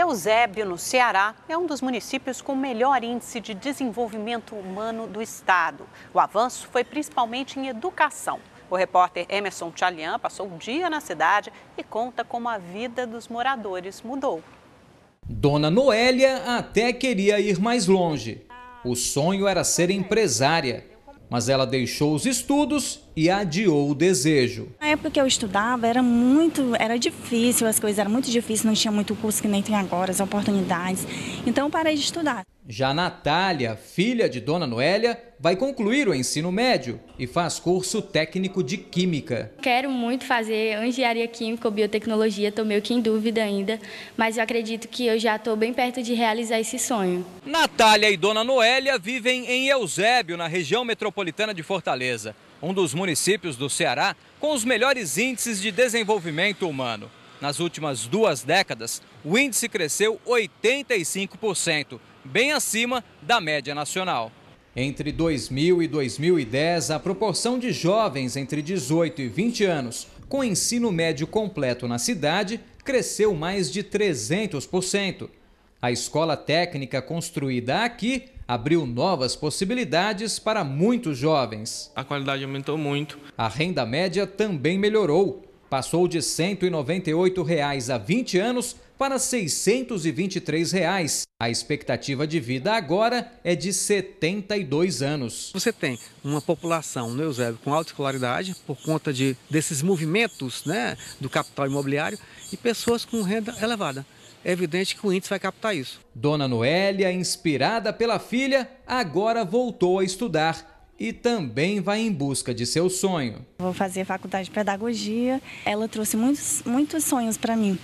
Eusébio, no Ceará, é um dos municípios com melhor índice de desenvolvimento humano do estado. O avanço foi principalmente em educação. O repórter Emerson Chalian passou um dia na cidade e conta como a vida dos moradores mudou. Dona Noélia até queria ir mais longe. O sonho era ser empresária mas ela deixou os estudos e adiou o desejo. Na época que eu estudava era muito, era difícil, as coisas eram muito difíceis, não tinha muito curso que nem tem agora, as oportunidades. Então eu parei de estudar. Já Natália, filha de Dona Noélia, vai concluir o ensino médio e faz curso técnico de Química. Quero muito fazer engenharia química ou biotecnologia, estou meio que em dúvida ainda, mas eu acredito que eu já estou bem perto de realizar esse sonho. Natália e Dona Noélia vivem em Eusébio, na região metropolitana de Fortaleza, um dos municípios do Ceará com os melhores índices de desenvolvimento humano. Nas últimas duas décadas, o índice cresceu 85% bem acima da média nacional. Entre 2000 e 2010, a proporção de jovens entre 18 e 20 anos com ensino médio completo na cidade cresceu mais de 300%. A escola técnica construída aqui abriu novas possibilidades para muitos jovens. A qualidade aumentou muito. A renda média também melhorou passou de R$ 198,00 há 20 anos para R$ 623,00. A expectativa de vida agora é de 72 anos. Você tem uma população, né, Eusébio, com alta escolaridade por conta de, desses movimentos né, do capital imobiliário e pessoas com renda elevada. É evidente que o índice vai captar isso. Dona Noélia, inspirada pela filha, agora voltou a estudar e também vai em busca de seu sonho. Vou fazer faculdade de pedagogia. Ela trouxe muitos, muitos sonhos para mim.